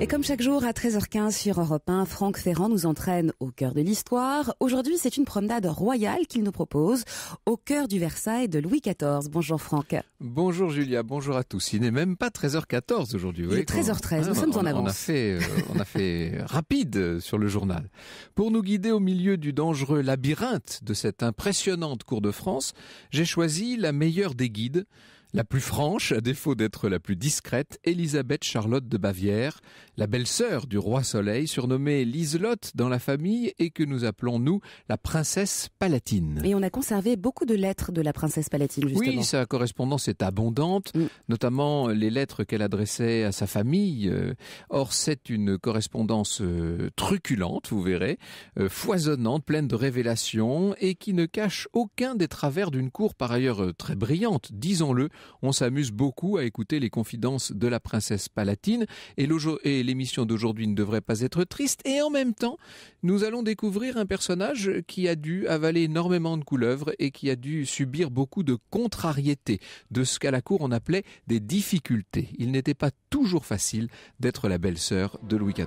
Et comme chaque jour à 13h15 sur Europe 1, Franck Ferrand nous entraîne au cœur de l'histoire. Aujourd'hui, c'est une promenade royale qu'il nous propose au cœur du Versailles de Louis XIV. Bonjour Franck. Bonjour Julia, bonjour à tous. Il n'est même pas 13h14 aujourd'hui. est 13h13, nous sommes en avance. a fait, euh, on a fait rapide sur le journal. Pour nous guider au milieu du dangereux labyrinthe de cette impressionnante cour de France, j'ai choisi la meilleure des guides la plus franche, à défaut d'être la plus discrète, Elisabeth Charlotte de Bavière, la belle-sœur du roi Soleil, surnommée Liselotte dans la famille et que nous appelons, nous, la princesse palatine. Et on a conservé beaucoup de lettres de la princesse palatine, justement. Oui, sa correspondance est abondante, mm. notamment les lettres qu'elle adressait à sa famille. Euh, or, c'est une correspondance euh, truculente, vous verrez, euh, foisonnante, pleine de révélations et qui ne cache aucun des travers d'une cour par ailleurs très brillante, disons-le, on s'amuse beaucoup à écouter les confidences de la princesse palatine et l'émission d'aujourd'hui ne devrait pas être triste. Et en même temps, nous allons découvrir un personnage qui a dû avaler énormément de couleuvres et qui a dû subir beaucoup de contrariétés, de ce qu'à la cour on appelait des difficultés. Il n'était pas toujours facile d'être la belle-sœur de Louis XIV.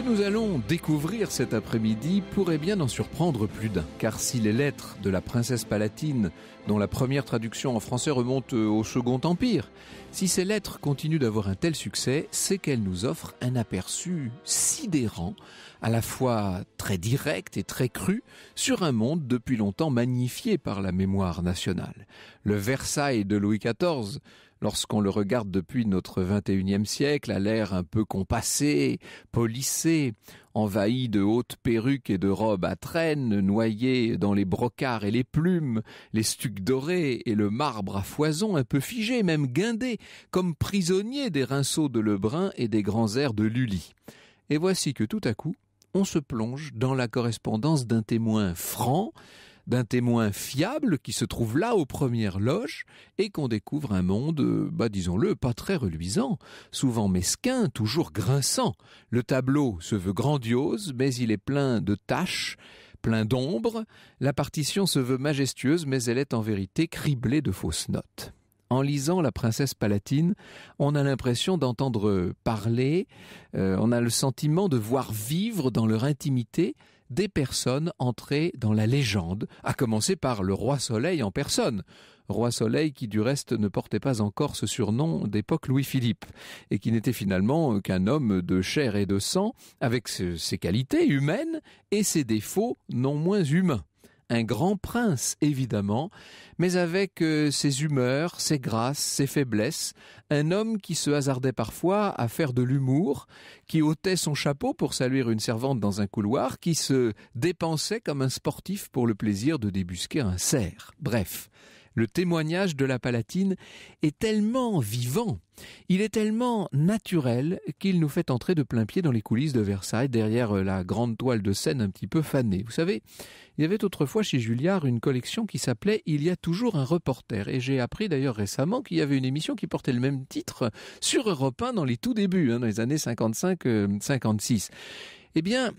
que nous allons découvrir cet après-midi pourrait bien en surprendre plus d'un, car si les lettres de la princesse palatine, dont la première traduction en français remonte euh, au Second Empire, si ces lettres continuent d'avoir un tel succès, c'est qu'elles nous offrent un aperçu sidérant, à la fois très direct et très cru, sur un monde depuis longtemps magnifié par la mémoire nationale. Le Versailles de Louis XIV, lorsqu'on le regarde depuis notre et e siècle, à l'air un peu compassé, polissé, envahi de hautes perruques et de robes à traîne, noyé dans les brocarts et les plumes, les stucs dorés et le marbre à foison un peu figé, même guindé, comme prisonnier des rinceaux de Lebrun et des grands airs de Lully. Et voici que tout à coup, on se plonge dans la correspondance d'un témoin franc, d'un témoin fiable qui se trouve là aux premières loges et qu'on découvre un monde, euh, bah, disons-le, pas très reluisant, souvent mesquin, toujours grinçant. Le tableau se veut grandiose, mais il est plein de taches, plein d'ombres. La partition se veut majestueuse, mais elle est en vérité criblée de fausses notes. En lisant La princesse palatine, on a l'impression d'entendre parler, euh, on a le sentiment de voir vivre dans leur intimité des personnes entrées dans la légende, à commencer par le roi Soleil en personne. Roi Soleil qui du reste ne portait pas encore ce surnom d'époque Louis-Philippe, et qui n'était finalement qu'un homme de chair et de sang, avec ses qualités humaines et ses défauts non moins humains un grand prince évidemment, mais avec euh, ses humeurs, ses grâces, ses faiblesses, un homme qui se hasardait parfois à faire de l'humour, qui ôtait son chapeau pour saluer une servante dans un couloir, qui se dépensait comme un sportif pour le plaisir de débusquer un cerf. Bref, le témoignage de la Palatine est tellement vivant, il est tellement naturel qu'il nous fait entrer de plein pied dans les coulisses de Versailles, derrière euh, la grande toile de scène un petit peu fanée. Vous savez, il y avait autrefois chez Julliard une collection qui s'appelait Il y a toujours un reporter, et j'ai appris d'ailleurs récemment qu'il y avait une émission qui portait le même titre sur Europe 1 dans les tout débuts, hein, dans les années 55-56. Euh, eh bien,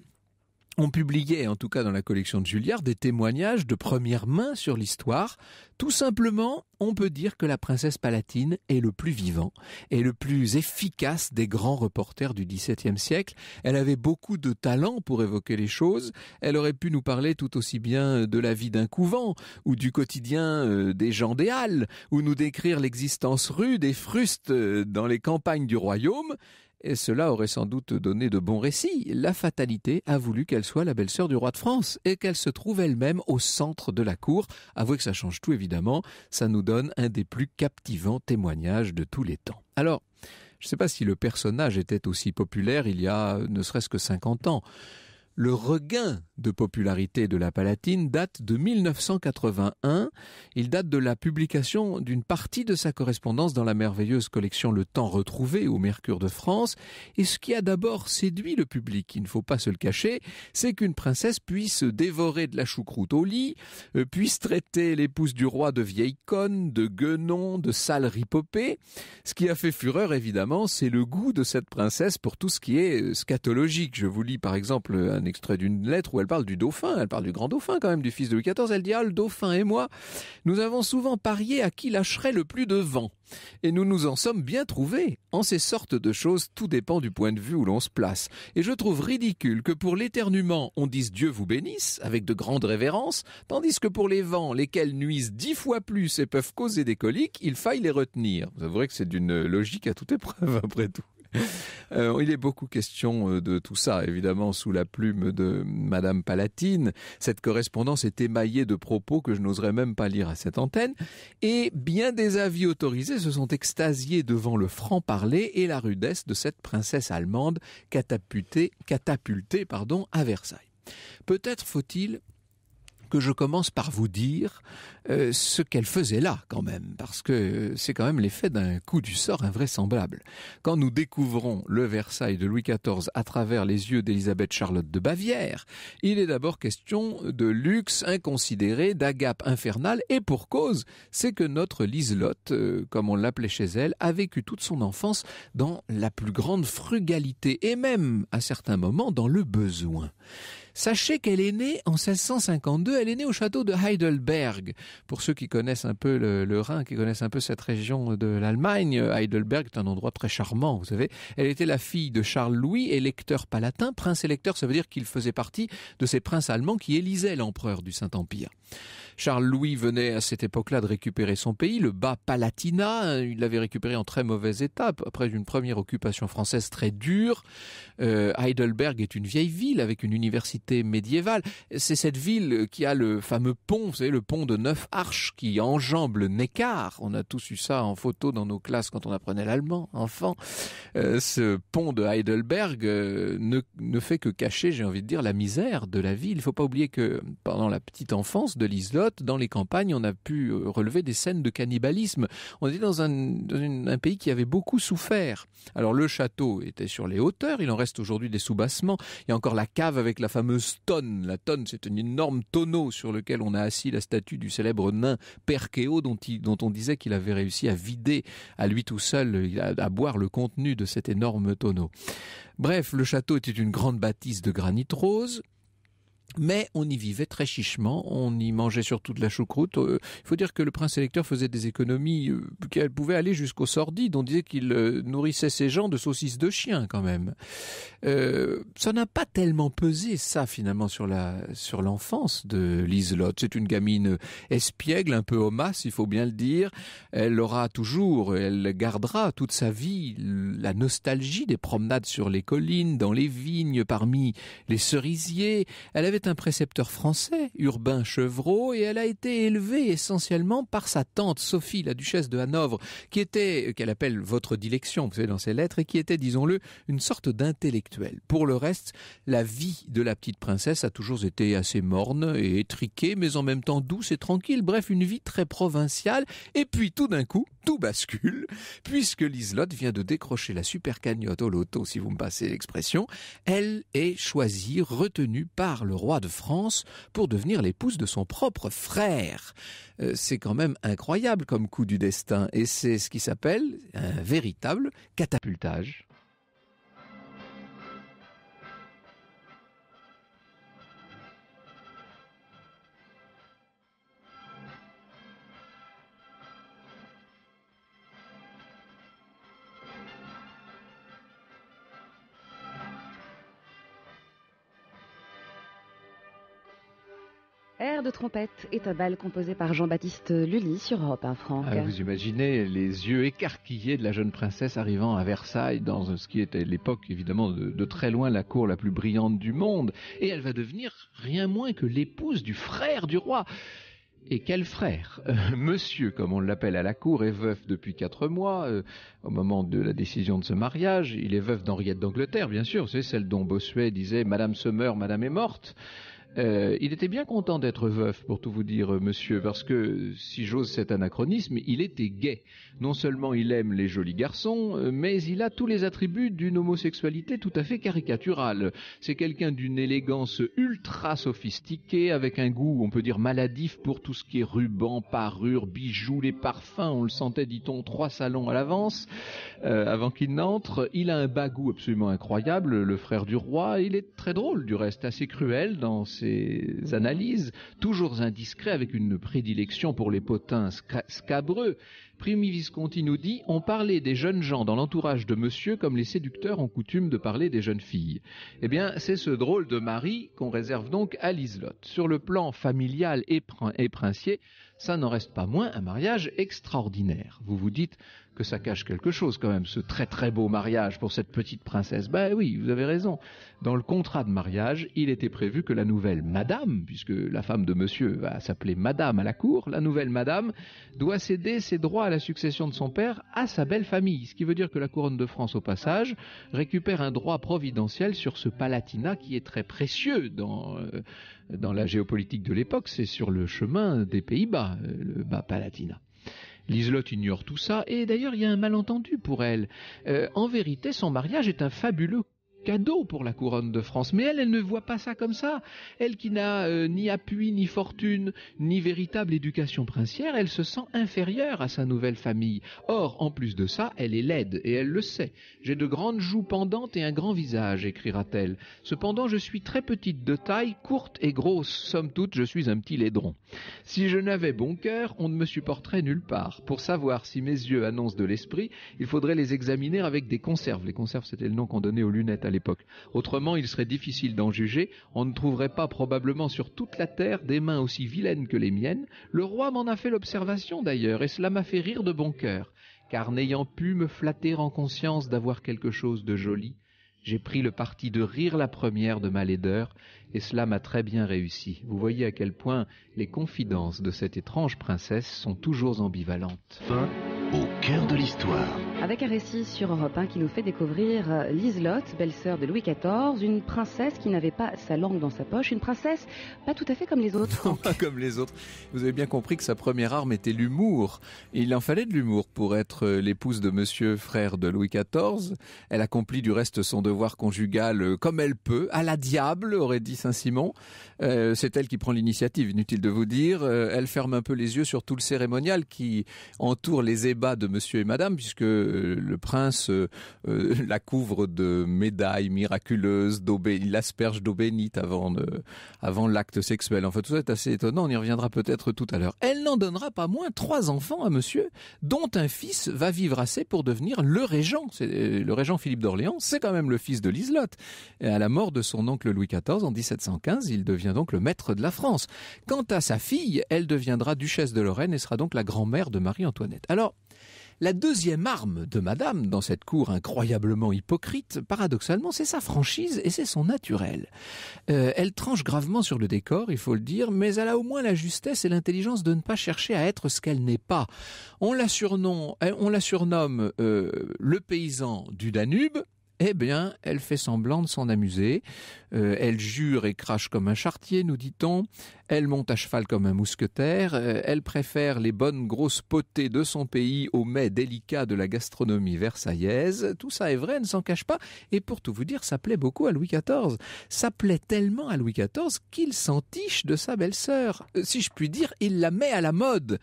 on publiait, en tout cas dans la collection de Julliard, des témoignages de première main sur l'histoire. Tout simplement, on peut dire que la princesse palatine est le plus vivant et le plus efficace des grands reporters du XVIIe siècle. Elle avait beaucoup de talent pour évoquer les choses. Elle aurait pu nous parler tout aussi bien de la vie d'un couvent ou du quotidien euh, des gens des Halles ou nous décrire l'existence rude et fruste euh, dans les campagnes du royaume et cela aurait sans doute donné de bons récits, la fatalité a voulu qu'elle soit la belle-sœur du roi de France et qu'elle se trouve elle-même au centre de la cour. Avouez que ça change tout évidemment, ça nous donne un des plus captivants témoignages de tous les temps. Alors, je ne sais pas si le personnage était aussi populaire il y a ne serait-ce que 50 ans. Le regain de popularité de la Palatine date de 1981. Il date de la publication d'une partie de sa correspondance dans la merveilleuse collection Le Temps retrouvé au Mercure de France. Et ce qui a d'abord séduit le public, il ne faut pas se le cacher, c'est qu'une princesse puisse dévorer de la choucroute au lit, euh, puisse traiter l'épouse du roi de vieille conne, de guenon, de sale ripopée. Ce qui a fait fureur, évidemment, c'est le goût de cette princesse pour tout ce qui est euh, scatologique. Je vous lis par exemple un extrait d'une lettre où elle elle parle du dauphin, elle parle du grand dauphin quand même, du fils de Louis XIV, elle dit Ah, le dauphin et moi, nous avons souvent parié à qui lâcherait le plus de vent. Et nous nous en sommes bien trouvés. En ces sortes de choses, tout dépend du point de vue où l'on se place. Et je trouve ridicule que pour l'éternuement, on dise Dieu vous bénisse, avec de grandes révérences, tandis que pour les vents, lesquels nuisent dix fois plus et peuvent causer des coliques, il faille les retenir. Vous avouerez que c'est d'une logique à toute épreuve, après tout. Euh, il est beaucoup question euh, de tout ça, évidemment, sous la plume de Madame Palatine. Cette correspondance est émaillée de propos que je n'oserais même pas lire à cette antenne. Et bien des avis autorisés se sont extasiés devant le franc-parler et la rudesse de cette princesse allemande catapultée, catapultée pardon, à Versailles. Peut-être faut-il que je commence par vous dire euh, ce qu'elle faisait là quand même, parce que c'est quand même l'effet d'un coup du sort invraisemblable. Quand nous découvrons le Versailles de Louis XIV à travers les yeux d'Élisabeth Charlotte de Bavière, il est d'abord question de luxe inconsidéré, d'agape infernale, et pour cause, c'est que notre Liselotte, euh, comme on l'appelait chez elle, a vécu toute son enfance dans la plus grande frugalité, et même, à certains moments, dans le besoin. Sachez qu'elle est née en 1652, elle est née au château de Heidelberg. Pour ceux qui connaissent un peu le, Rhin, qui connaissent un peu cette région de l'Allemagne, Heidelberg est un endroit très charmant, vous savez. Elle était la fille de Charles-Louis, électeur palatin. Prince électeur, ça veut dire qu'il faisait partie de ces princes allemands qui élisaient l'empereur du Saint-Empire. Charles-Louis venait à cette époque-là de récupérer son pays, le bas Palatinat. Hein, il l'avait récupéré en très mauvaise état après une première occupation française très dure. Euh, Heidelberg est une vieille ville avec une université médiévale. C'est cette ville qui a le fameux pont, vous savez, le pont de neuf arches qui enjambe le Neckar. On a tous eu ça en photo dans nos classes quand on apprenait l'allemand, enfant. Euh, ce pont de Heidelberg euh, ne, fait que cacher, j'ai envie de dire, la misère de la ville. Il faut pas oublier que pendant la petite enfance de l'Islotte, dans les campagnes, on a pu euh, relever des scènes de cannibalisme. On était dans un, un pays qui avait beaucoup souffert. Alors le château était sur les hauteurs, il en reste aujourd'hui des soubassements. Il y a encore la cave avec la fameuse la tonne, c'est un énorme tonneau sur lequel on a assis la statue du célèbre nain Perkeo dont, on disait qu'il avait réussi à vider à lui tout seul, à boire le contenu de cet énorme tonneau. Bref, le château était une grande bâtisse de granit rose mais on y vivait très chichement, on y mangeait surtout de la choucroute. Euh, il faut dire que le prince électeur faisait des économies euh, qu'elle pouvait aller jusqu'au sordide On disait qu'il euh, nourrissait ses gens de saucisses de chien quand même. ça n'a pas tellement pesé ça finalement sur la sur l'enfance de Liselotte. C'est une gamine espiègle, un peu homasse, il faut bien le dire. Elle aura toujours, elle gardera toute sa vie la nostalgie des promenades sur les collines, dans les vignes, parmi les cerisiers. Elle avait un précepteur français, Urbain Chevreau, et elle a été élevée essentiellement par sa tante Sophie, la duchesse de Hanovre, qui était, euh, qu'elle appelle votre dilection, vous savez, dans ses lettres, et qui était, disons-le, une sorte d'intellectuelle. Pour le reste, la vie de la petite princesse a toujours été assez morne et étriquée, mais en même temps douce et tranquille, bref, une vie très provinciale, et puis tout d'un coup, tout bascule, puisque Liselotte vient de décrocher la super cagnotte au loto, si vous me passez l'expression, elle est choisie, retenue par le roi de France pour devenir l'épouse de son propre frère. Euh, c'est quand même incroyable comme coup du destin et c'est ce qui s'appelle un véritable catapultage. Air de trompette est un bal composé par Jean-Baptiste Lully sur Europe 1, ah, vous imaginez les yeux écarquillés de la jeune princesse arrivant à Versailles dans ce qui était à l'époque évidemment de, très loin la cour la plus brillante du monde et elle va devenir rien moins que l'épouse du frère du roi. Et quel frère euh, Monsieur, comme on l'appelle à la cour, est veuf depuis quatre mois. Euh, au moment de la décision de ce mariage, il est veuf d'Henriette d'Angleterre, bien sûr. C'est celle dont Bossuet disait « Madame se meurt, Madame est morte ». Euh, il était bien content d'être veuf, pour tout vous dire, monsieur, parce que, si j'ose cet anachronisme, il était gay. Non seulement il aime les jolis garçons, euh, mais il a tous les attributs d'une homosexualité tout à fait caricaturale. C'est quelqu'un d'une élégance ultra sophistiquée, avec un goût, on peut dire, maladif pour tout ce qui est ruban, parure, bijoux, les parfums. On le sentait, dit-on, trois salons à l'avance, euh, avant qu'il n'entre. Il a un goût absolument incroyable, le frère du roi. Il est très drôle, du reste, assez cruel dans ses des analyses, toujours indiscrets, avec une prédilection pour les potins scabreux. Primi Visconti nous dit On parlait des jeunes gens dans l'entourage de monsieur comme les séducteurs ont coutume de parler des jeunes filles. Eh bien, c'est ce drôle de mari qu'on réserve donc à Liselotte. Sur le plan familial et princier, ça n'en reste pas moins un mariage extraordinaire. Vous vous dites que ça cache quelque chose quand même, ce très très beau mariage pour cette petite princesse. Ben oui, vous avez raison. Dans le contrat de mariage, il était prévu que la nouvelle madame, puisque la femme de monsieur va s'appeler madame à la cour, la nouvelle madame doit céder ses droits à la succession de son père à sa belle famille. Ce qui veut dire que la couronne de France, au passage, récupère un droit providentiel sur ce palatinat qui est très précieux dans, euh, dans la géopolitique de l'époque. C'est sur le chemin des Pays-Bas, euh, le bas palatinat. Liselotte ignore tout ça, et d'ailleurs il y a un malentendu pour elle. Euh, en vérité, son mariage est un fabuleux cadeau pour la couronne de France. Mais elle, elle ne voit pas ça comme ça. Elle qui n'a euh, ni appui, ni fortune, ni véritable éducation princière, elle se sent inférieure à sa nouvelle famille. Or, en plus de ça, elle est laide, et elle le sait. J'ai de grandes joues pendantes et un grand visage, écrira-t-elle. Cependant, je suis très petite de taille, courte et grosse. Somme toute, je suis un petit laidron. Si je n'avais bon cœur, on ne me supporterait nulle part. Pour savoir si mes yeux annoncent de l'esprit, il faudrait les examiner avec des conserves. Les conserves, c'était le nom qu'on donnait aux lunettes à Autrement, il serait difficile d'en juger, on ne trouverait pas probablement sur toute la terre des mains aussi vilaines que les miennes. Le roi m'en a fait l'observation d'ailleurs, et cela m'a fait rire de bon cœur, car n'ayant pu me flatter en conscience d'avoir quelque chose de joli, j'ai pris le parti de rire la première de ma laideur, et cela m'a très bien réussi. Vous voyez à quel point les confidences de cette étrange princesse sont toujours ambivalentes au cœur de l'histoire. Avec un récit sur Europe 1 qui nous fait découvrir euh, Liselotte, belle-sœur de Louis XIV, une princesse qui n'avait pas sa langue dans sa poche, une princesse pas tout à fait comme les autres. pas comme les autres. Vous avez bien compris que sa première arme était l'humour. Il en fallait de l'humour pour être euh, l'épouse de monsieur, frère de Louis XIV. Elle accomplit du reste son devoir conjugal euh, comme elle peut, à la diable, aurait dit Saint-Simon. C'est elle qui prend l'initiative, inutile de vous dire. elle ferme un peu les yeux sur tout le cérémonial qui entoure les débat de monsieur et madame, puisque euh, le prince euh, euh, la couvre de médailles miraculeuses, il l'asperge d'eau bénite avant, avant l'acte sexuel. En fait, tout ça est assez étonnant, on y reviendra peut-être tout à l'heure. Elle n'en donnera pas moins trois enfants à monsieur, dont un fils va vivre assez pour devenir le régent. Le régent Philippe d'Orléans, c'est quand même le fils de Liselotte. Et à la mort de son oncle Louis XIV en 1715, il devient donc le maître de la France. Quant à sa fille, elle deviendra duchesse de Lorraine et sera donc la grand-mère de Marie-Antoinette. Alors, la deuxième arme de Madame dans cette cour incroyablement hypocrite, paradoxalement, c'est sa franchise et c'est son naturel. Euh, elle tranche gravement sur le décor, il faut le dire, mais elle a au moins la justesse et l'intelligence de ne pas chercher à être ce qu'elle n'est pas. On la, euh, on la surnomme euh, le paysan du Danube, eh bien, elle fait semblant de s'en amuser. Euh, elle jure et crache comme un chartier, nous dit-on. Elle monte à cheval comme un mousquetaire. Euh, elle préfère les bonnes grosses potées de son pays aux mets délicats de la gastronomie versaillaise. Tout ça est vrai, ne s'en cache pas. Et pour tout vous dire, ça plaît beaucoup à Louis XIV. Ça plaît tellement à Louis XIV qu'il tiche de sa belle-sœur. Euh, si je puis dire, il la met à la mode.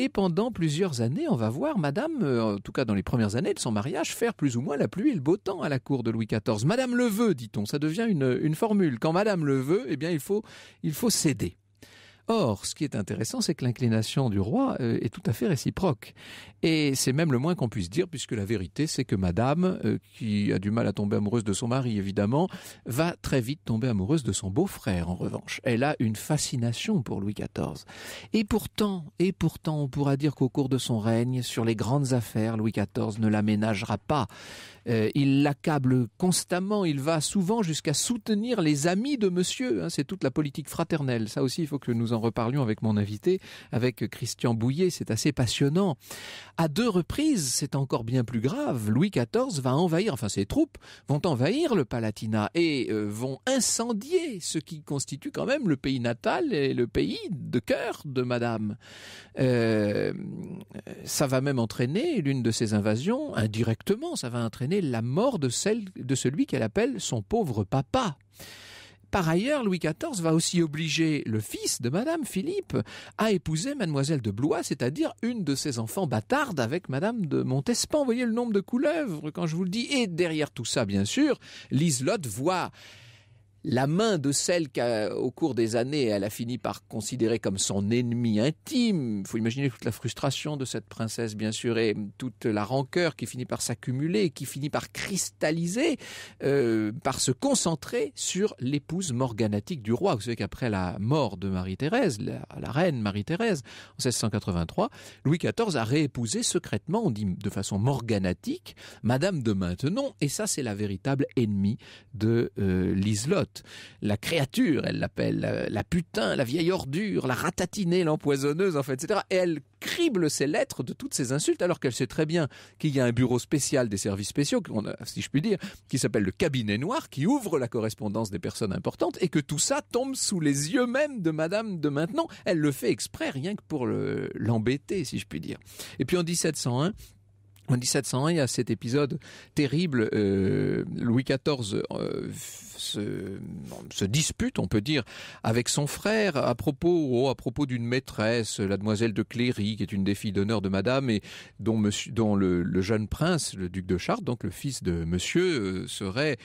Et pendant plusieurs années, on va voir Madame, euh, en tout cas dans les premières années de son mariage, faire plus ou moins la pluie et le beau temps à la cour de Louis XIV. Madame le veut, dit-on, ça devient une, une formule. Quand Madame le veut, eh bien il faut, il faut céder. Or, ce qui est intéressant, c'est que l'inclination du roi euh, est tout à fait réciproque. Et c'est même le moins qu'on puisse dire, puisque la vérité, c'est que Madame, euh, qui a du mal à tomber amoureuse de son mari, évidemment, va très vite tomber amoureuse de son beau-frère, en revanche. Elle a une fascination pour Louis XIV. Et pourtant, et pourtant, on pourra dire qu'au cours de son règne, sur les grandes affaires, Louis XIV ne l'aménagera pas. Euh, il l'accable constamment, il va souvent jusqu'à soutenir les amis de monsieur. Hein. c'est toute la politique fraternelle. Ça aussi, il faut que nous en reparlions avec mon invité, avec Christian Bouillet. C'est assez passionnant. À deux reprises, c'est encore bien plus grave. Louis XIV va envahir, enfin ses troupes vont envahir le Palatinat et euh, vont incendier ce qui constitue quand même le pays natal et le pays de cœur de Madame. Euh, ça va même entraîner l'une de ces invasions indirectement. Ça va entraîner la mort de, celle, de celui qu'elle appelle son pauvre papa. Par ailleurs, Louis XIV va aussi obliger le fils de Madame Philippe à épouser Mademoiselle de Blois, c'est-à-dire une de ses enfants bâtardes avec Madame de Montespan. Vous voyez le nombre de couleuvres quand je vous le dis. Et derrière tout ça, bien sûr, Liselotte voit la main de celle qu'au cours des années, elle a fini par considérer comme son ennemi intime. Il faut imaginer toute la frustration de cette princesse, bien sûr, et toute la rancœur qui finit par s'accumuler, qui finit par cristalliser, euh, par se concentrer sur l'épouse morganatique du roi. Vous savez qu'après la mort de Marie-Thérèse, la, reine Marie-Thérèse, en 1683, Louis XIV a réépousé secrètement, on dit de façon morganatique, Madame de Maintenon, et ça, c'est la véritable ennemie de euh, Liselotte la créature, elle l'appelle, euh, la, putain, la vieille ordure, la ratatinée, l'empoisonneuse, en fait, etc. Et elle crible ses lettres de toutes ces insultes, alors qu'elle sait très bien qu'il y a un bureau spécial des services spéciaux, si je puis dire, qui s'appelle le cabinet noir, qui ouvre la correspondance des personnes importantes, et que tout ça tombe sous les yeux même de Madame de maintenant. Elle le fait exprès, rien que pour l'embêter, si je puis dire. Et puis en 1701, en 1701, il y a cet épisode terrible. Euh, Louis XIV se, dispute, on peut dire, avec son frère à propos, oh, à propos d'une maîtresse, la demoiselle de Cléry, qui est une des filles d'honneur de Madame et dont, monsieur, dont le, jeune prince, le duc de Chartres, donc le fils de Monsieur, euh, serait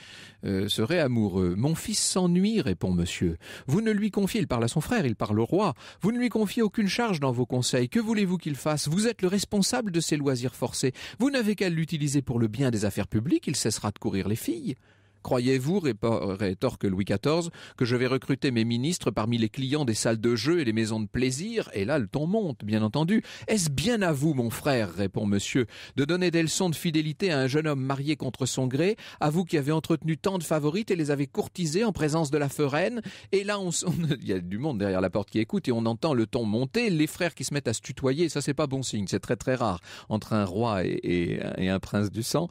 euh, serait amoureux. Mon fils s'ennuie, répond Monsieur. Vous ne lui confiez, il parle à son frère, il parle au roi. Vous ne lui confiez aucune charge dans vos conseils. Que voulez-vous qu'il fasse Vous êtes le responsable de ses loisirs forcés. Vous n'avez qu'à l'utiliser pour le bien des affaires publiques. Il cessera de courir les filles. Croyez-vous, rétorque Louis XIV, que je vais recruter mes ministres parmi les clients des salles de jeu et les maisons de plaisir Et là, le ton monte, bien entendu. Est-ce bien à vous, mon frère, répond monsieur, de donner des leçons de fidélité à un jeune homme marié contre son gré, à vous qui avez entretenu tant de favorites et les avez courtisées en présence de la feraine ?» Et là, on, il y a du monde derrière la porte qui écoute et on entend le ton monter, les frères qui se mettent à se tutoyer, ça c'est pas bon signe, c'est très très rare entre un roi et, un prince du sang.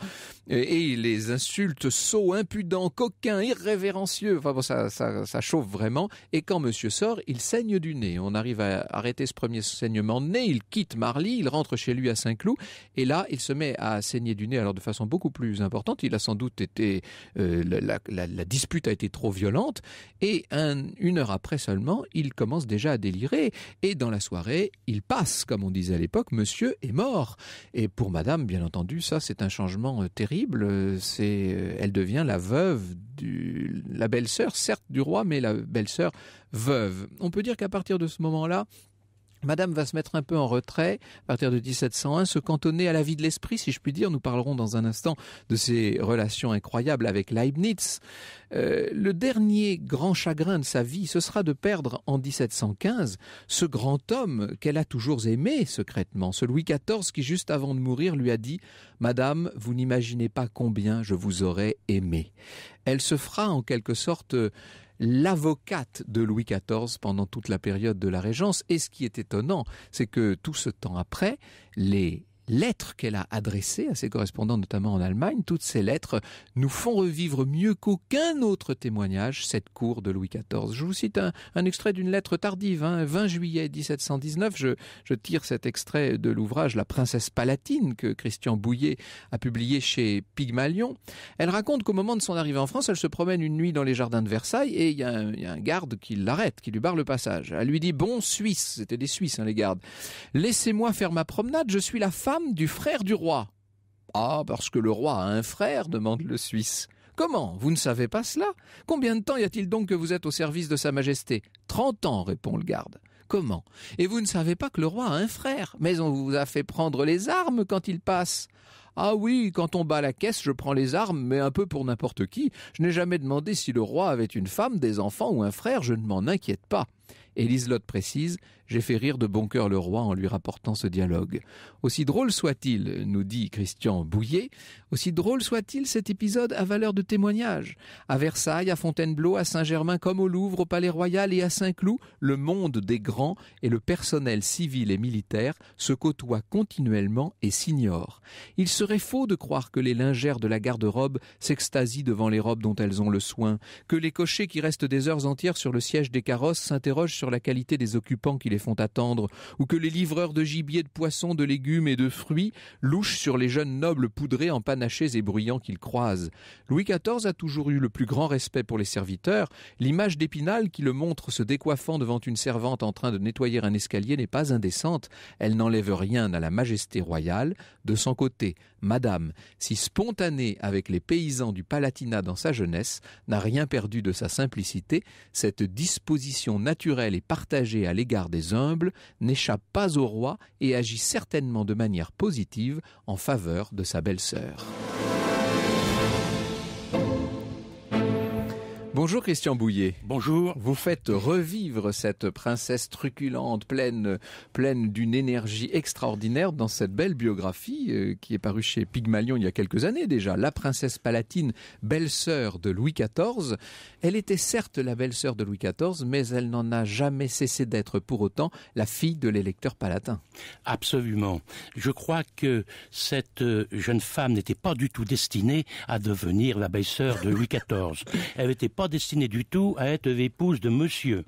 Et, il les insultes sots impudents impudent, coquin, irrévérencieux. Enfin ça, ça, chauffe vraiment. Et quand monsieur sort, il saigne du nez. On arrive à arrêter ce premier saignement de nez. Il quitte Marly, il rentre chez lui à Saint-Cloud. Et là, il se met à saigner du nez, alors de façon beaucoup plus importante. Il a sans doute été... Euh, la, la, dispute a été trop violente. Et une heure après seulement, il commence déjà à délirer. Et dans la soirée, il passe, comme on disait à l'époque, monsieur est mort. Et pour madame, bien entendu, ça, c'est un changement euh, terrible. Euh, c'est, elle devient la veuve veuve du, la belle-sœur, certes du roi, mais la belle-sœur veuve. On peut dire qu'à partir de ce moment-là, Madame va se mettre un peu en retrait à partir de 1701, se cantonner à la vie de l'esprit, si je puis dire. Nous parlerons dans un instant de ses relations incroyables avec Leibniz. Euh, le dernier grand chagrin de sa vie, ce sera de perdre en 1715 ce grand homme qu'elle a toujours aimé secrètement, ce Louis XIV qui, juste avant de mourir, lui a dit « Madame, vous n'imaginez pas combien je vous aurais aimé ». Elle se fera en quelque sorte l'avocate de Louis XIV pendant toute la période de la Régence. Et ce qui est étonnant, c'est que tout ce temps après, les lettres qu'elle a adressées à ses correspondants, notamment en Allemagne, toutes ces lettres nous font revivre mieux qu'aucun autre témoignage cette cour de Louis XIV. Je vous cite un, extrait d'une lettre tardive, 20 hein. juillet 1719. Je, tire cet extrait de l'ouvrage La princesse palatine que Christian Bouillet a publié chez Pygmalion. Elle raconte qu'au moment de son arrivée en France, elle se promène une nuit dans les jardins de Versailles et il y, a un garde qui l'arrête, qui lui barre le passage. Elle lui dit, bon Suisse, c'était des Suisses hein, les gardes, laissez-moi faire ma promenade, je suis la femme du frère du roi. Ah, parce que le roi a un frère, demande le Suisse. Comment Vous ne savez pas cela Combien de temps y a-t-il donc que vous êtes au service de Sa Majesté Trente ans, répond le garde. Comment Et vous ne savez pas que le roi a un frère, mais on vous a fait prendre les armes quand il passe. Ah oui, quand on bat la caisse, je prends les armes, mais un peu pour n'importe qui. Je n'ai jamais demandé si le roi avait une femme, des enfants ou un frère, je ne m'en inquiète pas. Et Liselotte précise J'ai fait rire de bon cœur le roi en lui rapportant ce dialogue. Aussi drôle soit-il, nous dit Christian Bouillet, aussi drôle soit-il, cet épisode à valeur de témoignage. À Versailles, à Fontainebleau, à Saint-Germain, comme au Louvre, au Palais Royal et à Saint-Cloud, le monde des grands et le personnel civil et militaire se côtoient continuellement et s'ignorent. Il serait faux de croire que les lingères de la garde-robe s'extasient devant les robes dont elles ont le soin, que les cochers qui restent des heures entières sur le siège des carrosses s'interrogent sur la qualité des occupants qui les font attendre, ou que les livreurs de gibier, de poissons, de légumes et de fruits louchent sur les jeunes nobles poudrés, empanachés et bruyants qu'ils croisent. Louis XIV a toujours eu le plus grand respect pour les serviteurs. L'image d'Épinal qui le montre se décoiffant devant une servante en train de nettoyer un escalier n'est pas indécente. Elle n'enlève rien à la majesté royale. De son côté, Madame, si spontanée avec les paysans du Palatinat dans sa jeunesse, n'a rien perdu de sa simplicité. Cette disposition naturelle et partagée à l'égard des humbles n'échappe pas au roi et agit certainement de manière positive en faveur de sa belle-sœur. Bonjour Christian Bouillet. Bonjour. Vous faites revivre cette princesse truculente, pleine, pleine d'une énergie extraordinaire dans cette belle biographie euh, qui est parue chez Pygmalion il y a quelques années déjà. La princesse palatine, belle-sœur de Louis XIV. Elle était certes la belle-sœur de Louis XIV, mais elle n'en a jamais cessé d'être pour autant la fille de l'électeur palatin. Absolument. Je crois que cette euh, jeune femme n'était pas du tout destinée à devenir la belle-sœur de Louis XIV. Elle n'était pas destinés destinée du tout à être l'épouse de monsieur.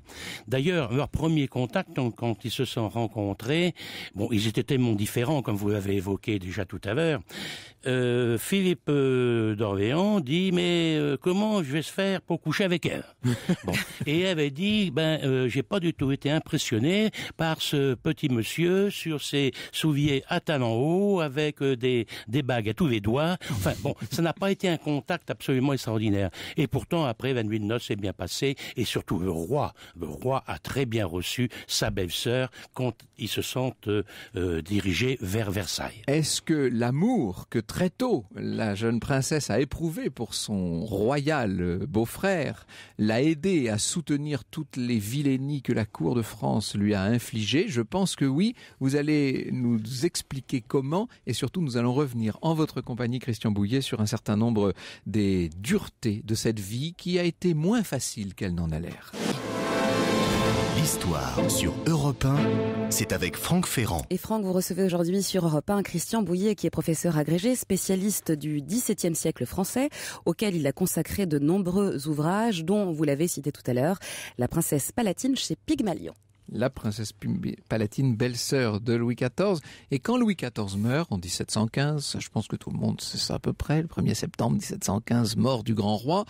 D'ailleurs, leur premier contact, quand ils se sont rencontrés, bon, ils étaient tellement différents, comme vous l'avez évoqué déjà tout à l'heure, euh, Philippe euh, d'Orléans dit mais euh, comment je vais se faire pour coucher avec elle Et elle avait dit ben j'ai pas du tout été impressionné par ce petit monsieur sur ses souliers à talons hauts avec des bagues à tous les doigts. Enfin bon, ça n'a pas été un contact absolument extraordinaire. Et pourtant après la nuit de noces s'est bien passée et surtout le roi, le roi a très bien reçu sa belle-sœur quand ils se sentent dirigés vers Versailles. Est-ce que l'amour que très tôt, la jeune princesse a éprouvé pour son royal beau-frère, l'a aidé à soutenir toutes les vilainies que la cour de France lui a infligées. Je pense que oui, vous allez nous expliquer comment et surtout nous allons revenir en votre compagnie, Christian Bouillet, sur un certain nombre des duretés de cette vie qui a été moins facile qu'elle n'en a l'air. L'histoire sur Europe 1, c'est avec Franck Ferrand. Et Franck, vous recevez aujourd'hui sur Europe 1 Christian Bouillet, qui est professeur agrégé, spécialiste du XVIIe siècle français, auquel il a consacré de nombreux ouvrages, dont, vous l'avez cité tout à l'heure, La princesse palatine chez Pygmalion la princesse palatine, belle-sœur de Louis XIV. Et quand Louis XIV meurt en 1715, je pense que tout le monde sait ça à peu près, le 1er septembre 1715, mort du grand roi,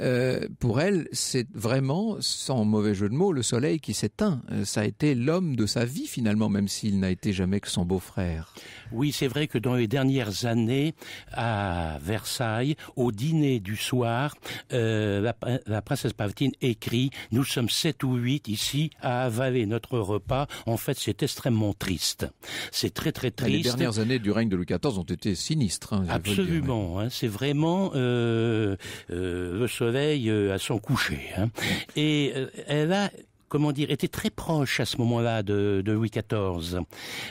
euh, pour elle, c'est vraiment, sans mauvais jeu de mots, le soleil qui s'éteint. Euh, ça a été l'homme de sa vie finalement, même s'il n'a été jamais que son beau-frère. Oui, c'est vrai que dans les dernières années, à Versailles, au dîner du soir, euh, la, princesse Pavetine écrit « Nous sommes sept ou huit ici à avaler notre repas. En fait, c'est extrêmement triste. C'est très très ah, triste. Les dernières années du règne de Louis XIV ont été sinistres. Hein, Absolument. Hein. c'est vraiment le soleil veille euh, à son coucher. Hein. Et euh, elle a comment dire, était très proche à ce moment-là de, Louis XIV.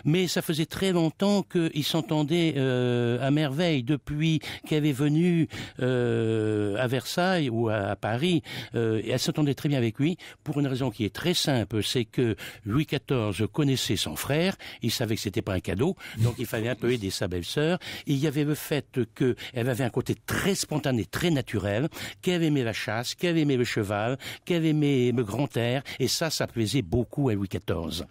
Mais ça faisait très longtemps qu'il s'entendaient euh, à merveille depuis qu'elle avait venu euh, à Versailles ou à, Paris. Euh, et elle s'entendait très bien avec lui pour une raison qui est très simple, c'est que Louis XIV connaissait son frère, il savait que c'était pas un cadeau, donc il fallait un peu aider sa belle-sœur. Il y avait le fait qu'elle avait un côté très spontané, très naturel, qu'elle aimait la chasse, qu'elle aimait le cheval, qu'elle aimait le grand air. Et ça, ça plaisait beaucoup à Louis XIV.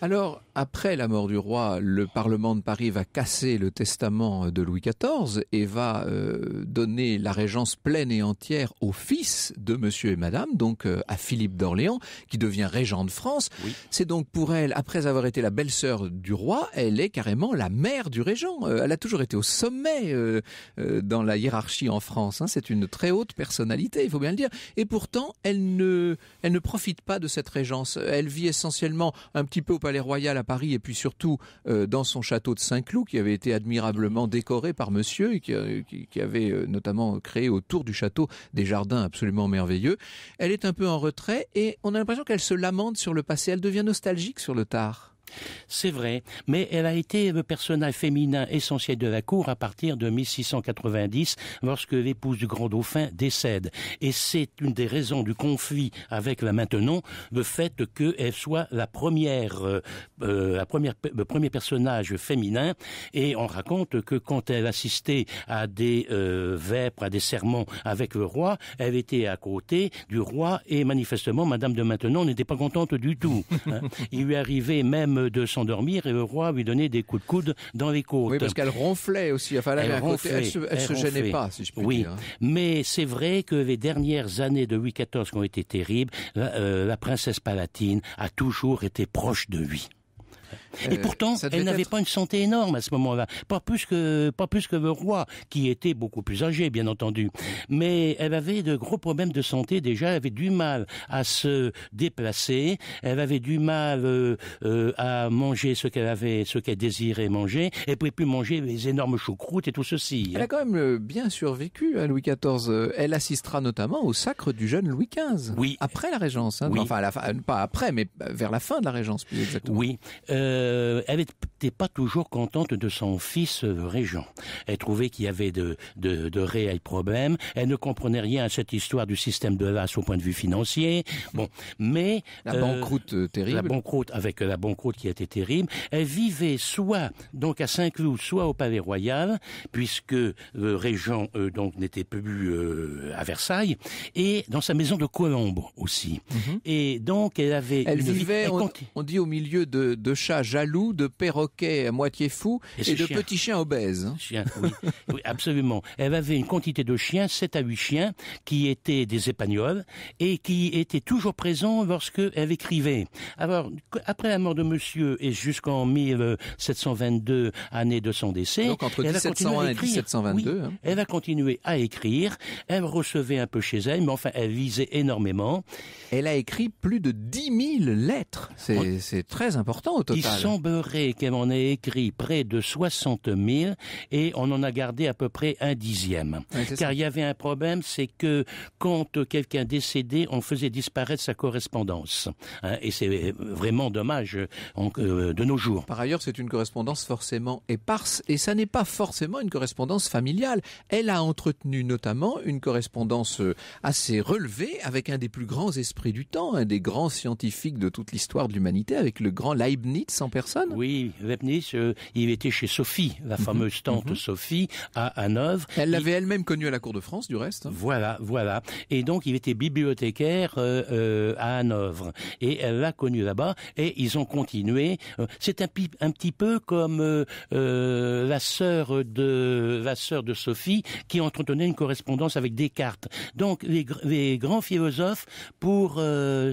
Alors, après la mort du roi, le Parlement de Paris va casser le testament de Louis XIV et va euh, donner la régence pleine et entière au fils de Monsieur et Madame, donc euh, à Philippe d'Orléans, qui devient régent de France. C'est donc pour elle, après avoir été la belle-sœur du roi, elle est carrément la mère du régent. Euh, elle a toujours été au sommet dans la hiérarchie en France. Hein. C'est une très haute personnalité, il faut bien le dire. Et pourtant, elle ne, elle ne profite pas de cette régence. Elle vit essentiellement un petit peu au Palais Royal à Paris et puis surtout euh, dans son château de Saint-Cloud qui avait été admirablement décoré par monsieur et qui, euh, avait euh, notamment créé autour du château des jardins absolument merveilleux. Elle est un peu en retrait et on a l'impression qu'elle se lamente sur le passé, elle devient nostalgique sur le tard. C'est vrai, mais elle a été le personnage féminin essentiel de la cour à partir de 1690, lorsque l'épouse du grand dauphin décède. Et c'est une des raisons du conflit avec la Maintenon, le fait qu'elle soit la première, euh, euh, la première, le premier personnage féminin. Et on raconte que quand elle assistait à des euh, vêpres, à des sermons avec le roi, elle était à côté du roi et manifestement Madame de Maintenon n'était pas contente du tout. Hein. Il lui arrivait même de s'endormir et le roi lui donnait des coups de coude dans les côtes. Oui, parce qu'elle ronflait aussi. elle, elle se, gênait pas, si je puis oui. Hein. mais c'est vrai que les dernières années de Louis XIV qui ont été terribles, euh, la princesse palatine a toujours été proche de lui. Euh, et pourtant, elle n'avait pas une santé énorme à ce moment-là, pas plus que pas plus que le roi, qui était beaucoup plus âgé, bien entendu. Mais elle avait de gros problèmes de santé déjà. Elle avait du mal à se déplacer. Elle avait du mal euh, euh, à manger ce qu'elle avait, ce qu'elle désirait manger. Elle pouvait plus manger les énormes choucroutes et tout ceci. Hein. Elle a quand même bien survécu à Louis XIV. Elle assistera notamment au sacre du jeune Louis XV. Oui. Après la Régence. Hein. Oui. Enfin, à la fin, pas après, mais bah, vers la fin de la Régence, plus exactement. Oui. Euh, elle n'était pas toujours contente de son fils euh, Régent. Elle trouvait qu'il y avait de, réels problèmes. Elle ne comprenait rien à cette histoire du système de Vasse au point de vue financier. Bon, mais la euh, banqueroute terrible. La banqueroute avec la banqueroute qui était terrible. Elle vivait soit donc à Saint-Cloud, soit au Palais Royal, puisque le Régent donc n'était plus à Versailles, et dans sa maison de Colombes aussi. Mhm. Et donc elle avait. vivait, on, dit au milieu de, de jaloux, de perroquets à moitié fous et, de petits chiens obèses. Hein. oui. absolument. Elle avait une quantité de chiens, 7 à 8 chiens, qui étaient des épagnols et qui étaient toujours présents lorsqu'elle écrivait. Alors, après la mort de monsieur et jusqu'en 1722, année de son décès, Donc, entre elle 1701 et 1722, hein. elle a continué à écrire. Elle recevait un peu chez elle, mais enfin, elle visait énormément. Elle a écrit plus de 10 000 lettres. C'est très important au total. Il semblerait qu'elle en ait écrit près de 60 000 et on en a gardé à peu près un dixième. Car il y avait un problème, c'est que quand quelqu'un décédait, on faisait disparaître sa correspondance. Hein, et c'est euh, vraiment dommage euh, de nos jours. Par ailleurs, c'est une correspondance forcément éparse et ça n'est pas forcément une correspondance familiale. Elle a entretenu notamment une correspondance euh, assez relevée avec un des plus grands esprits du temps, un des grands scientifiques de toute l'histoire de l'humanité, avec le grand Leibniz 100 personnes Oui, Webnitz, euh, il était chez Sophie, la mhm. fameuse tante mhm. Sophie, à Hanovre. Elle l'avait elle-même connue à la Cour de France, du reste. Voilà, voilà. Et donc, il était bibliothécaire euh, euh, à Hanovre. Et elle l'a connu là-bas, et ils ont continué. C'est un, petit peu comme la sœur de la sœur de Sophie, qui entretenait une correspondance avec Descartes. Donc, les grands philosophes, pour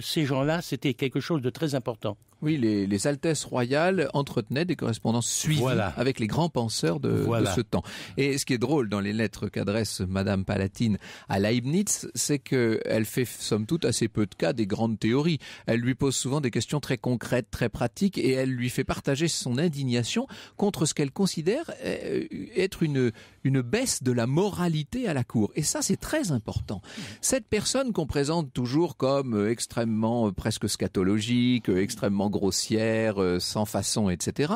ces gens-là, c'était quelque chose de très important. Oui, les, les altesses royales entretenaient des correspondances suivies avec les grands penseurs de, de, ce temps. Et ce qui est drôle dans les lettres qu'adresse Madame Palatine à Leibniz, c'est qu'elle fait somme toute assez peu de cas des grandes théories. Elle lui pose souvent des questions très concrètes, très pratiques, et elle lui fait partager son indignation contre ce qu'elle considère euh, être une, une baisse de la moralité à la cour. Et ça, c'est très important. Cette personne qu'on présente toujours comme euh, extrêmement euh, presque scatologique, extrêmement grossière, euh, sans façon, etc.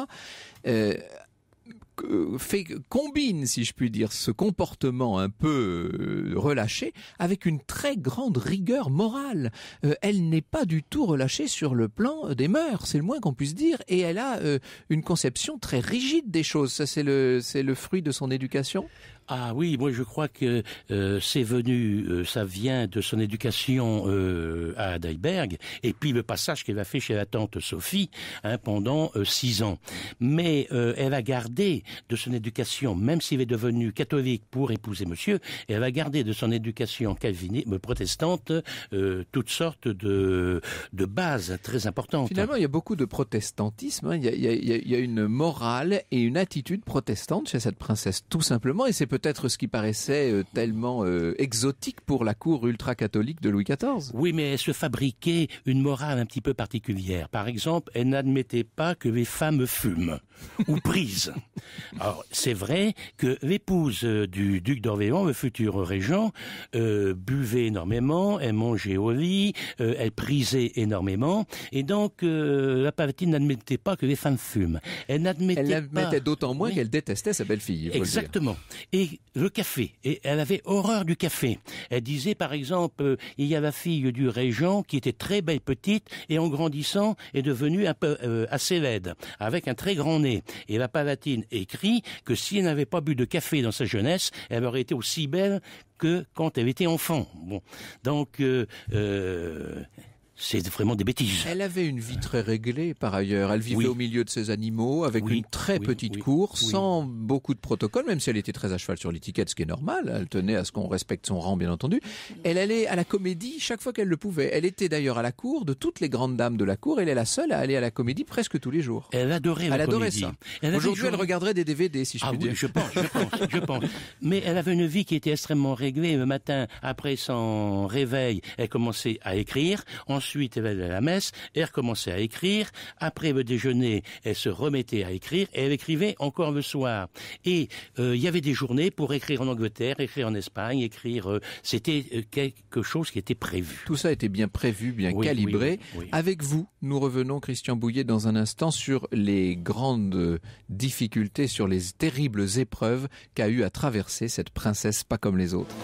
Euh, fait combine, si je puis dire, ce comportement un peu euh, relâché avec une très grande rigueur morale. elle n'est pas du tout relâchée sur le plan des mœurs, c'est le moins qu'on puisse dire, et elle a une conception très rigide des choses. Ça, c'est le fruit de son éducation. Ah oui, moi je crois que euh, c'est venu, euh, ça vient de son éducation euh, à Heidelberg, et puis le passage qu'elle a fait chez la tante Sophie hein, pendant six ans. Mais elle a gardé de son éducation, même s'il est devenu catholique pour épouser Monsieur, elle a gardé de son éducation calviniste, protestante, toutes sortes de, de bases très importantes. Finalement, il y a beaucoup de protestantisme. Il, y a, une morale et une attitude protestante chez cette princesse, tout simplement. Et c'est peut-être ce qui paraissait euh, tellement euh, exotique pour la cour ultra-catholique de Louis XIV. Oui, mais elle se fabriquait une morale un petit peu particulière. Par exemple, elle n'admettait pas que les femmes fument ou prisent. Alors, c'est vrai que l'épouse euh, du duc d'Orléans, le futur régent, buvait énormément, elle mangeait au lit, elle prisait énormément, et donc la palatine n'admettait pas que les femmes fument. Elle n'admettait, elle pas... d'autant moins qu'elle détestait sa belle-fille. Exactement le café. Et elle avait horreur du café. Elle disait, par exemple, euh, il y a la fille du régent qui était très belle petite et en grandissant est devenue un peu euh, assez laide, avec un très grand nez. Et la palatine écrit que si elle n'avait pas bu de café dans sa jeunesse, elle aurait été aussi belle que quand elle était enfant. Bon, donc. Euh, c'est vraiment des bêtises. Elle avait une vie très réglée par ailleurs. Elle vivait au milieu de ses animaux avec une très petite cour, sans beaucoup de protocoles, même si elle était très à cheval sur l'étiquette, ce qui est normal. Elle tenait à ce qu'on respecte son rang, bien entendu. Elle allait à la comédie chaque fois qu'elle le pouvait. Elle était d'ailleurs à la cour de toutes les grandes dames de la cour. Elle est la seule à aller à la comédie presque tous les jours. Elle adorait. Elle adorait comédie. ça. Aujourd'hui, elle regarderait des DVD, si je ah puis dire. Je pense, je pense, je pense. Mais elle avait une vie qui était extrêmement réglée. Le matin, après son réveil, elle commençait à écrire. On Ensuite, elle allait à la messe, elle recommençait à écrire. Après le déjeuner, elle se remettait à écrire et elle écrivait encore le soir. Et euh, il y avait des journées pour écrire en Angleterre, écrire en Espagne, écrire. Euh, c'était euh, quelque chose qui était prévu. Tout ça était bien prévu, bien calibré. Avec vous, nous revenons, Christian Bouillet, dans un instant sur les grandes difficultés, sur les terribles épreuves qu'a eu à traverser cette princesse pas comme les autres.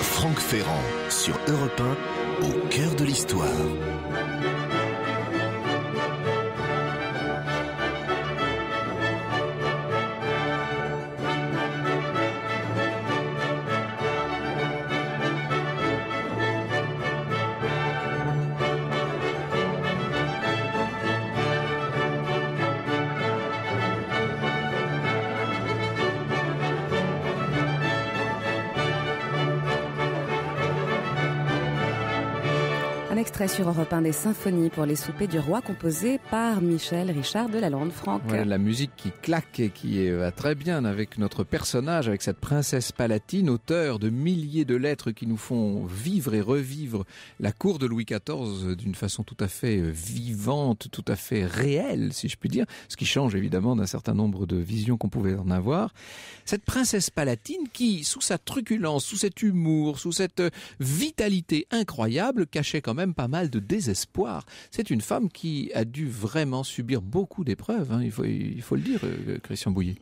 Franck Ferrand sur Europe 1 au cœur de l'histoire. sur Europe des symphonies pour les soupers du roi composé par Michel Richard de Lande Franck. la musique qui claque et qui va très bien avec notre personnage, avec cette princesse palatine, auteur de milliers de lettres qui nous font vivre et revivre la cour de Louis XIV d'une façon tout à fait vivante, tout à fait réelle, si je puis dire, ce qui change évidemment d'un certain nombre de visions qu'on pouvait en avoir. Cette princesse palatine qui, sous sa truculence, sous cet humour, sous cette vitalité incroyable, cachait quand même pas mal de désespoir. C'est une femme qui a dû vraiment subir beaucoup d'épreuves, hein, il, faut, il faut le dire, euh, Christian Bouillet.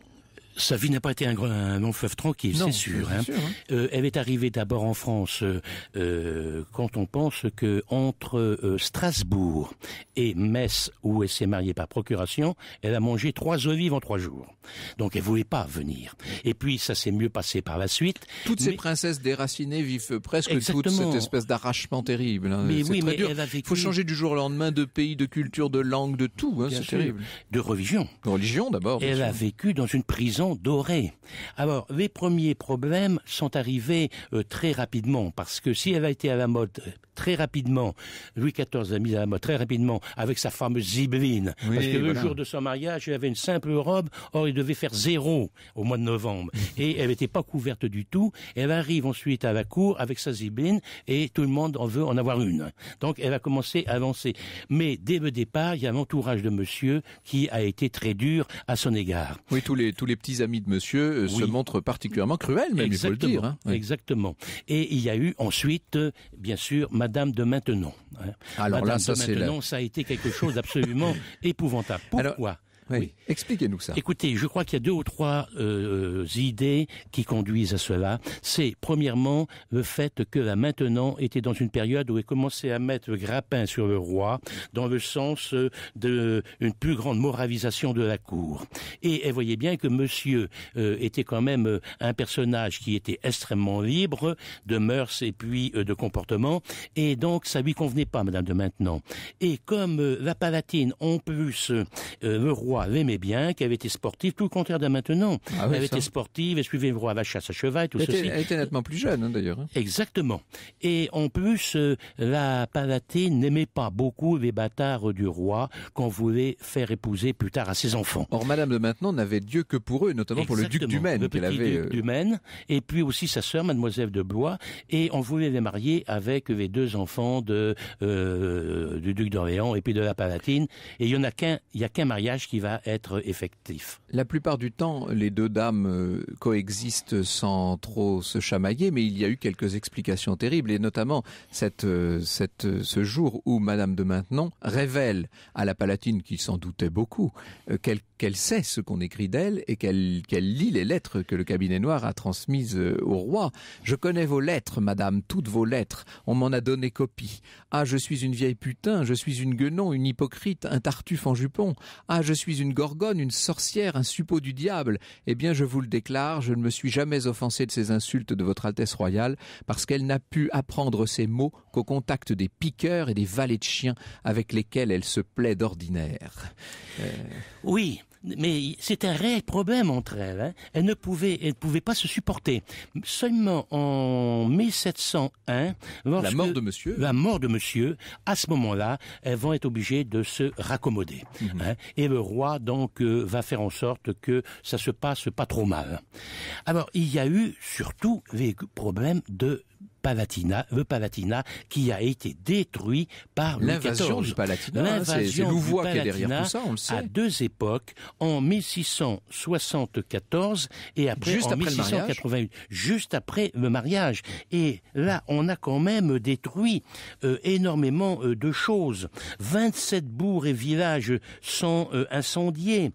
Sa vie n'a pas été un, un long fleuve tranquille, c'est hein. sûr. Hein. Euh, elle est arrivée d'abord en France euh, euh quand on pense que entre euh, Strasbourg et Metz, où elle s'est mariée par procuration, elle a mangé trois œufs vives en trois jours. Donc elle voulait pas venir. Et puis ça s'est mieux passé par la suite. Toutes ces princesses déracinées vivent presque toute cette espèce d'arrachement terrible. Hein. Mais oui, mais Il vécu... faut changer du jour au lendemain de pays, de culture, de langue, de tout. Hein, c'est terrible. De religion. De religion d'abord. Elle a vécu dans une prison Doré. Alors, les premiers problèmes sont arrivés euh, très rapidement parce que si elle a été à la mode très rapidement, Louis XIV a mis à la mode très rapidement avec sa fameuse zibeline. parce que le jour de son mariage, il avait une simple robe, or il devait faire zéro au mois de novembre. et elle n'était pas couverte du tout. Elle arrive ensuite à la cour avec sa zibeline et tout le monde en veut en avoir une. Donc elle a commencé à avancer. Mais dès le départ, il y a l'entourage de monsieur qui a été très dur à son égard. Oui, tous les, tous les petits amis de monsieur euh, se montrent particulièrement cruels, même, il faut le dire. Hein. Exactement. Et il y a eu ensuite, euh, bien sûr, Madame de maintenant. Hein. Alors Madame ça, de ça a été quelque chose d'absolument épouvantable. Pourquoi oui. Expliquez-nous ça. Écoutez, je crois qu'il y a deux ou trois euh, idées qui conduisent à cela. C'est premièrement le fait que la maintenant était dans une période où elle commençait à mettre le grappin sur le roi dans le sens euh, de une plus grande moralisation de la cour. Et, elle voyait bien que Monsieur euh, était quand même un personnage qui était extrêmement libre de mœurs et puis de comportement, et donc ça lui convenait pas, Madame de Maintenant. Et comme la Palatine en plus le roi l'aimait aimait bien, qui avait été sportive, tout le contraire de maintenant. Ah elle avait été sportive, elle suivait le roi à la chasse à cheval, tout ceci. Était, elle était nettement plus jeune, hein, d'ailleurs. Hein. Exactement. Et en plus, euh, la Palatine n'aimait pas beaucoup les bâtards du roi qu'on voulait faire épouser plus tard à ses enfants. Or, Madame de maintenant n'avait Dieu que pour eux, notamment pour le duc du Maine. Le avait... duc euh, du et puis aussi sa sœur, Mademoiselle de Blois, et on voulait les marier avec les deux enfants de, euh, du duc d'Orléans et puis de la Palatine. Et il y en a qu'un, il y a qu'un mariage qui va être effectif. La plupart du temps, les deux dames euh, coexistent sans trop se chamailler, mais il y a eu quelques explications terribles, et notamment cette, euh, euh, ce jour où Madame de Maintenon révèle à la Palatine, qui s'en doutait beaucoup, quelques' qu'elle sait ce qu'on écrit d'elle et qu'elle lit les lettres que le cabinet noir a transmises euh, au roi. Je connais vos lettres, madame, toutes vos lettres. On m'en a donné copie. Ah, je suis une vieille putain, je suis une guenon, une hypocrite, un tartuffe en jupon. Ah, je suis une gorgone, une sorcière, un suppôt du diable. Eh bien, je vous le déclare, je ne me suis jamais offensé de ces insultes de votre Altesse royale parce qu'elle n'a pu apprendre ces mots qu'au contact des piqueurs et des valets de chiens avec lesquels elle se plaît d'ordinaire. Euh, oui, mais c'est un réel problème entre elles. Hein. Elles ne pouvaient, pas se supporter. Seulement en 1701, la mort de Monsieur, la mort de Monsieur, à ce moment-là, elles vont être obligées de se raccommoder. Mhm. Hein. Et le roi donc euh, va faire en sorte que ça se passe pas trop mal. Alors il y a eu surtout des problèmes de Palatina, le Palatina qui a été détruit par l'invasion du Palatina, hein, L'invasion du qui est derrière tout ça, on le sait. à deux époques, en 1674 et après juste en après 1688, juste après le mariage. Et là, on a quand même détruit euh, énormément euh, de choses. 27 bourgs et villages sont euh, incendiés.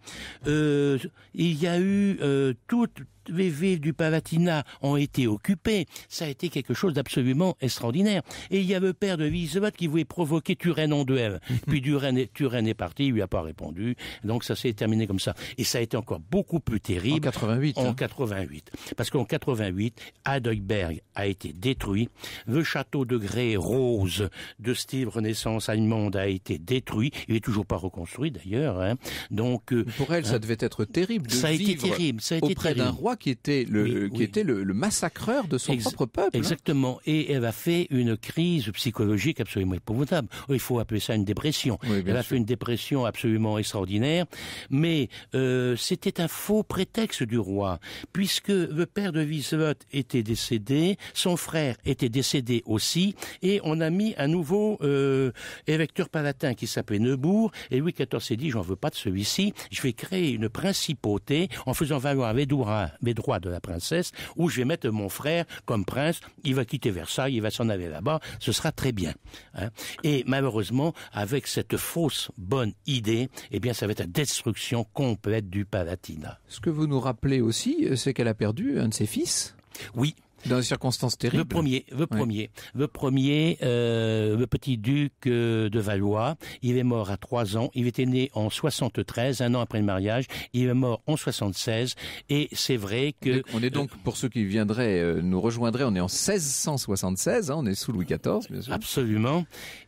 Euh, il y a eu toute les villes du Palatinat ont été occupés, ça a été quelque chose d'absolument extraordinaire. Et il y a le père de Wiesbaden qui voulait provoquer Turenne en duel. Puis Turenne est, est parti, il lui a pas répondu. Donc ça s'est terminé comme ça. Et ça a été encore beaucoup plus terrible. En 88. En 88. Hein. Parce qu'en 88, Heidelberg a été détruit. Le château de grès rose de style Renaissance allemande a été détruit. Il est toujours pas reconstruit d'ailleurs. Hein. Donc euh, pour elle, ça hein. devait être terrible de ça a été terrible. Ça a été auprès d'un roi qui était le, qui était le, massacreur de son propre peuple. Hein. Exactement. Et elle a fait une crise psychologique absolument épouvantable. Oh, il faut appeler ça une dépression. elle a fait une dépression absolument extraordinaire. Mais euh, c'était un faux prétexte du roi, puisque le père de Wieselot était décédé, son frère était décédé aussi, et on a mis un nouveau euh, électeur palatin qui s'appelait Neubourg. Et Louis XIV s'est dit, j'en veux pas de celui-ci. Je vais créer une principauté en faisant valoir Doura mes droits de la princesse, où je vais mettre mon frère comme prince, il va quitter Versailles, il va s'en aller là-bas, ce sera très bien. Hein. Et malheureusement, avec cette fausse bonne idée, eh bien, ça va être la destruction complète du Palatinat. Ce que vous nous rappelez aussi, euh, c'est qu'elle a perdu un de ses fils. Oui, dans des circonstances terribles. Le premier, le premier, le euh, premier, le petit duc euh, de Valois. Il est mort à trois ans. Il était né en 73, un an après le mariage. Il est mort en 76. Et c'est vrai que on est donc euh, pour ceux qui viendraient nous rejoindraient, on est en 1676. Hein, on est sous Louis XIV, bien sûr. Absolument.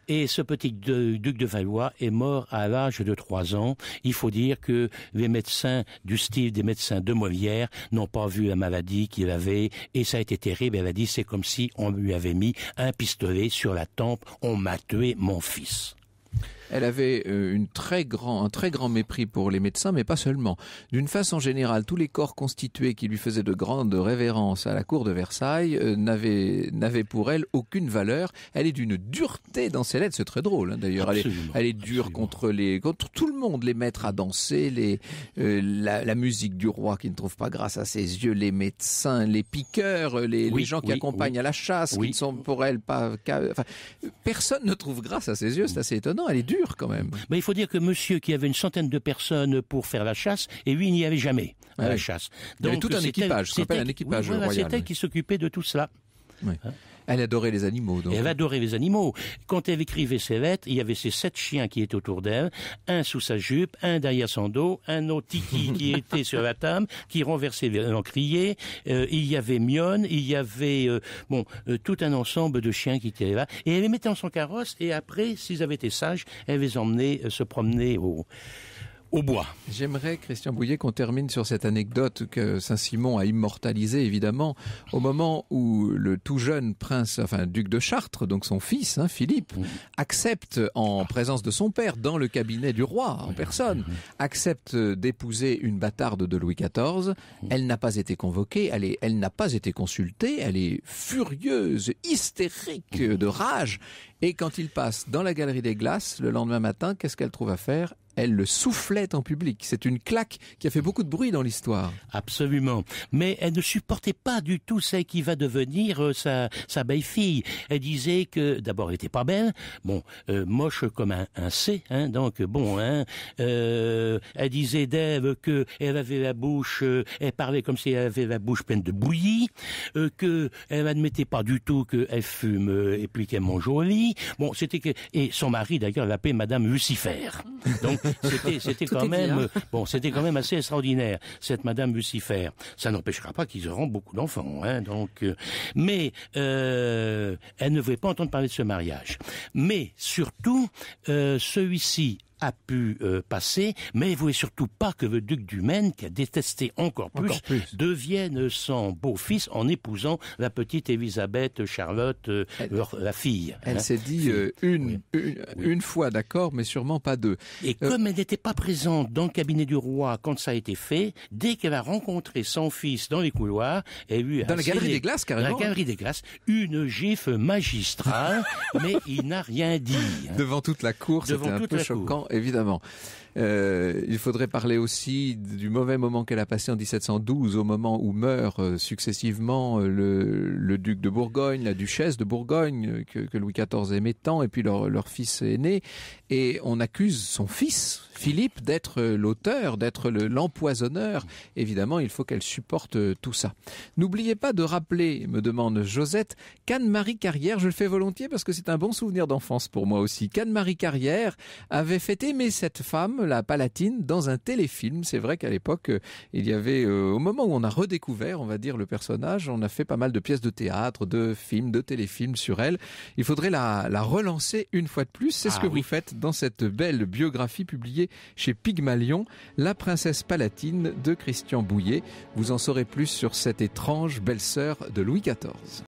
Et ce petit duc de Valois est mort à l'âge de trois ans. Il faut dire que les médecins du style des médecins de Molière n'ont pas vu la maladie qu'il avait et ça a été terrible. Elle a dit c'est comme si on lui avait mis un pistolet sur la tempe. On m'a tué mon fils. Elle avait euh, une très grand, un très grand mépris pour les médecins, mais pas seulement. D'une façon générale, tous les corps constitués qui lui faisaient de grandes révérences à la cour de Versailles euh, n'avaient, pour elle aucune valeur. Elle est d'une dureté dans ses lettres, c'est très drôle hein, d'ailleurs. Elle est, dure contre les contre tout le monde, les maîtres à danser, les euh, la, musique du roi qui ne trouve pas grâce à ses yeux, les médecins, les piqueurs, les, gens qui accompagnent à la chasse, qui ne sont pour elle pas. personne ne trouve grâce à ses yeux, c'est assez étonnant. Elle est dure quand même. Mais il faut dire que monsieur qui avait une centaine de personnes pour faire la chasse, et lui, il n'y avait jamais la chasse. il y avait tout un équipage, c'était un équipage C'était qui s'occupait de tout cela. Hein elle adorait les animaux. Elle adorait les animaux. Quand elle écrivait ses lettres, il y avait ses sept chiens qui étaient autour d'elle, un sous sa jupe, un derrière son dos, un autre tiki qui était sur la table, qui renversait l'encrier. Euh, il y avait Mionne, il y avait euh, bon euh, tout un ensemble de chiens qui étaient là. Et elle les mettait dans son carrosse et après, s'ils avaient été sages, elle les emmenait se promener au J'aimerais, Christian Bouillet, qu'on termine sur cette anecdote que Saint-Simon a immortalisée, évidemment, au moment où le tout jeune prince, enfin duc de Chartres, donc son fils, hein, Philippe, accepte, en présence de son père, dans le cabinet du roi, en personne, accepte d'épouser une bâtarde de Louis XIV. Elle n'a pas été convoquée, elle, elle n'a pas été consultée, elle est furieuse, hystérique de rage, et quand il passe dans la galerie des glaces, le lendemain matin, qu'est-ce qu'elle trouve à faire elle le soufflait en public. C'est une claque qui a fait beaucoup de bruit dans l'histoire. Absolument. Mais elle ne supportait pas du tout celle qui va devenir euh, sa, belle-fille. Elle disait que, d'abord, elle était pas belle, bon, euh, moche comme un, C, hein, donc bon, hein. euh, elle disait d'Ève que elle avait la bouche, elle parlait comme si elle avait la bouche pleine de bouillie, que elle admettait pas du tout qu'elle fume et puis qu'elle mange au lit, Bon, c'était et son mari d'ailleurs l'appelait Madame Lucifer. Donc c'était quand même euh, bon, c'était quand même assez extraordinaire cette Madame Lucifer. Ça n'empêchera pas qu'ils auront beaucoup d'enfants. Hein, donc, euh, mais euh, elle ne voulait pas entendre parler de ce mariage. Mais surtout, celui-ci a pu euh, passer, mais voulait surtout pas que le duc du Maine, qui a détesté encore plus, devienne son beau-fils en épousant la petite Élisabeth Charlotte, euh, la fille. Elle hein. s'est dit euh, une, fois d'accord, mais sûrement pas deux. Et comme elle n'était pas présente dans le cabinet du roi quand ça a été fait, dès qu'elle a rencontré son fils dans les couloirs, elle lui a dans la galerie des glaces carrément. Dans la galerie des glaces, une gifle magistrale, mais il n'a rien dit. Hein. Devant toute la cour, c'était un peu choquant évidemment. Euh, il faudrait parler aussi du mauvais moment qu'elle a passé en 1712, au moment où meurt euh, successivement euh, le, duc de Bourgogne, la duchesse de Bourgogne, que, Louis XIV aimait tant, et puis leur, leur fils aîné. Et on accuse son fils, Philippe, d'être l'auteur, d'être l'empoisonneur. Évidemment, il faut qu'elle supporte tout ça. N'oubliez pas de rappeler, me demande Josette, qu'Anne-Marie Carrière, je le fais volontiers parce que c'est un bon souvenir d'enfance pour moi aussi, qu'Anne-Marie Carrière avait fait aimer cette femme, la Palatine dans un téléfilm. C'est vrai qu'à l'époque, euh, il y avait, euh, au moment où on a redécouvert, on va dire, le personnage, on a fait pas mal de pièces de théâtre, de films, de téléfilms sur elle. Il faudrait la, la relancer une fois de plus. C'est ce ah que vous faites dans cette belle biographie publiée chez Pygmalion, La princesse palatine de Christian Bouillet. Vous en saurez plus sur cette étrange belle-sœur de Louis XIV.